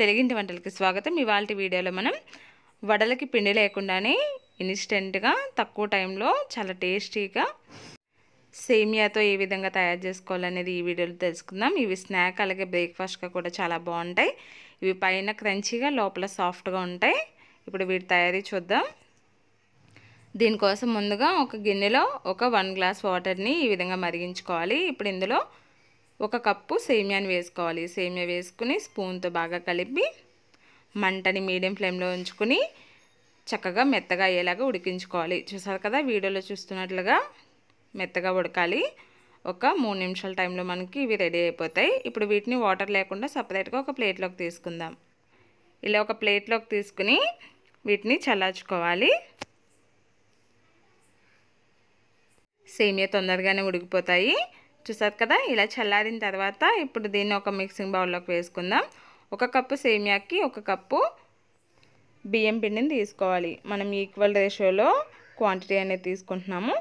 తెలిగింటి వంటలకి స్వాగతం ఇవాళ వీడియోలో మనం వడలకి పిండి లేకుండానే ఇన్స్టెంట్గా తక్కువ టైంలో చాలా టేస్టీగా సేమియాతో ఏ విధంగా తయారు చేసుకోవాలనేది ఈ వీడియోలో తెలుసుకుందాం ఇవి స్నాక్ అలాగే బ్రేక్ఫాస్ట్గా కూడా చాలా బాగుంటాయి ఇవి పైన క్రంచీగా లోపల సాఫ్ట్గా ఉంటాయి ఇప్పుడు వీటి తయారీ చూద్దాం దీనికోసం ముందుగా ఒక గిన్నెలో ఒక వన్ గ్లాస్ వాటర్ని ఈ విధంగా మరిగించుకోవాలి ఇప్పుడు ఇందులో ఒక కప్పు సేమియాని వేసుకోవాలి సేమియా వేసుకుని స్పూన్తో బాగా కలిపి మంటని మీడియం ఫ్లేమ్లో ఉంచుకుని చక్కగా మెత్తగా అయ్యేలాగా ఉడికించుకోవాలి చూసారు కదా వీడియోలో చూస్తున్నట్లుగా మెత్తగా ఉడకాలి ఒక మూడు నిమిషాల టైంలో మనకి ఇవి రెడీ అయిపోతాయి ఇప్పుడు వీటిని వాటర్ లేకుండా సపరేట్గా ఒక ప్లేట్లోకి తీసుకుందాం ఇలా ఒక ప్లేట్లోకి తీసుకుని వీటిని చల్లార్చుకోవాలి సేమియా తొందరగానే ఉడికిపోతాయి చూసారు కదా ఇలా చల్లారిన తర్వాత ఇప్పుడు దీన్ని ఒక మిక్సింగ్ బౌల్లోకి వేసుకుందాం ఒక కప్పు సేమియాకి ఒక కప్పు బియ్యం పిండిని తీసుకోవాలి మనం ఈక్వల్ రేషియోలో క్వాంటిటీ అనేది తీసుకుంటున్నాము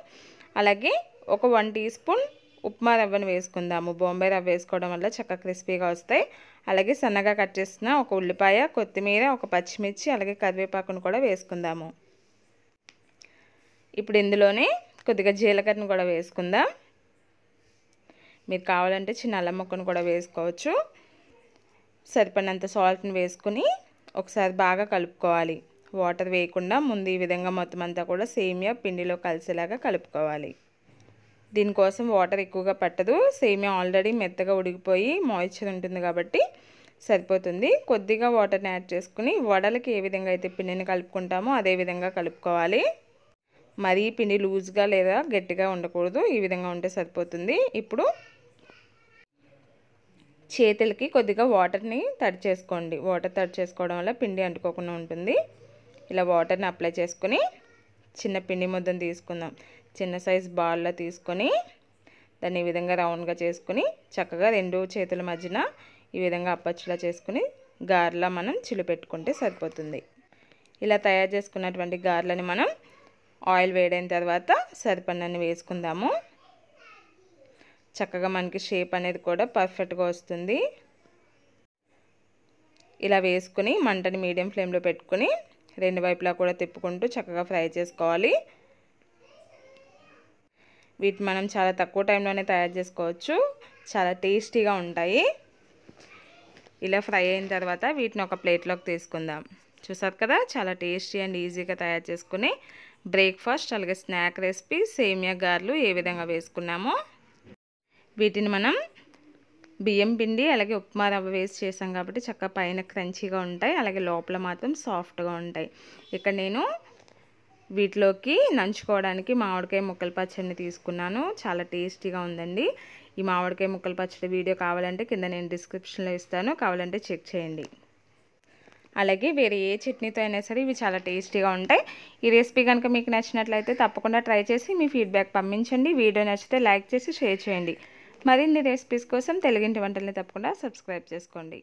అలాగే ఒక వన్ టీ స్పూన్ ఉప్మా రవ్వను వేసుకుందాము బొంబాయి రవ్వ వేసుకోవడం వల్ల చక్కగా క్రిస్పీగా వస్తాయి అలాగే సన్నగా కట్ చేసిన ఒక ఉల్లిపాయ కొత్తిమీర ఒక పచ్చిమిర్చి అలాగే కరివేపాకును కూడా వేసుకుందాము ఇప్పుడు ఇందులోనే కొద్దిగా జీలకర్రను కూడా వేసుకుందాం మీరు కావాలంటే చిన్న అల్లం ముక్కను కూడా వేసుకోవచ్చు సరిపడినంత సాల్ట్ని వేసుకుని ఒకసారి బాగా కలుపుకోవాలి వాటర్ వేయకుండా ముందు ఈ విధంగా మొత్తం అంతా కూడా సేమియా పిండిలో కలిసేలాగా కలుపుకోవాలి దీనికోసం వాటర్ ఎక్కువగా పట్టదు సేమియా ఆల్రెడీ మెత్తగా ఉడికిపోయి మాయిశ్చర్ ఉంటుంది కాబట్టి సరిపోతుంది కొద్దిగా వాటర్ని యాడ్ చేసుకుని వడలకి ఏ విధంగా అయితే పిండిని కలుపుకుంటామో అదే విధంగా కలుపుకోవాలి మరీ పిండి లూజ్గా లేదా గట్టిగా ఉండకూడదు ఈ విధంగా ఉంటే సరిపోతుంది ఇప్పుడు చేతులకి కొద్దిగా వాటర్ని తడి చేసుకోండి వాటర్ తడి చేసుకోవడం వల్ల పిండి అంటుకోకుండా ఉంటుంది ఇలా వాటర్ని అప్లై చేసుకుని చిన్న పిండి ముద్దను తీసుకుందాం చిన్న సైజ్ బాల్లో తీసుకొని దాన్ని ఈ విధంగా రౌండ్గా చేసుకుని చక్కగా రెండు చేతుల మధ్యన ఈ విధంగా అప్పచ్చులా చేసుకుని గారెలా మనం చిలు పెట్టుకుంటే సరిపోతుంది ఇలా తయారు చేసుకున్నటువంటి గార్లని మనం ఆయిల్ వేడైన తర్వాత సరిపడినన్ని వేసుకుందాము చక్కగా మనకి షేప్ అనేది కూడా పర్ఫెక్ట్గా వస్తుంది ఇలా వేసుకుని మంటని మీడియం ఫ్లేమ్లో పెట్టుకుని రెండు వైపులా కూడా తిప్పుకుంటూ చక్కగా ఫ్రై చేసుకోవాలి వీటిని మనం చాలా తక్కువ టైంలోనే తయారు చేసుకోవచ్చు చాలా టేస్టీగా ఉంటాయి ఇలా ఫ్రై అయిన తర్వాత వీటిని ఒక ప్లేట్లోకి తీసుకుందాం చూసారు కదా చాలా టేస్టీ అండ్ ఈజీగా తయారు చేసుకుని బ్రేక్ఫాస్ట్ అలాగే స్నాక్ రెసిపీ సేమియా గారెలు ఏ విధంగా వేసుకున్నామో వీటిని మనం బియ్యం పిండి అలాగే ఉప్మా రవ్వ వేసి చేసాం కాబట్టి చక్కగా పైన క్రంచీగా ఉంటాయి అలాగే లోపల మాత్రం సాఫ్ట్గా ఉంటాయి ఇక్కడ నేను వీటిలోకి నంచుకోవడానికి మామిడికాయ ముక్కల పచ్చడిని తీసుకున్నాను చాలా టేస్టీగా ఉందండి ఈ మామిడికాయ ముక్కల పచ్చడి వీడియో కావాలంటే కింద నేను డిస్క్రిప్షన్లో ఇస్తాను కావాలంటే చెక్ చేయండి అలాగే వేరే ఏ చట్నీతో అయినా సరే ఇవి చాలా టేస్టీగా ఉంటాయి ఈ రెసిపీ కనుక మీకు నచ్చినట్లయితే తప్పకుండా ట్రై చేసి మీ ఫీడ్బ్యాక్ పంపించండి వీడియో నచ్చితే లైక్ చేసి షేర్ చేయండి మరిన్ని రెసిపీస్ కోసం తెలుగింటి వంటల్ని తప్పకుండా సబ్స్క్రైబ్ చేసుకోండి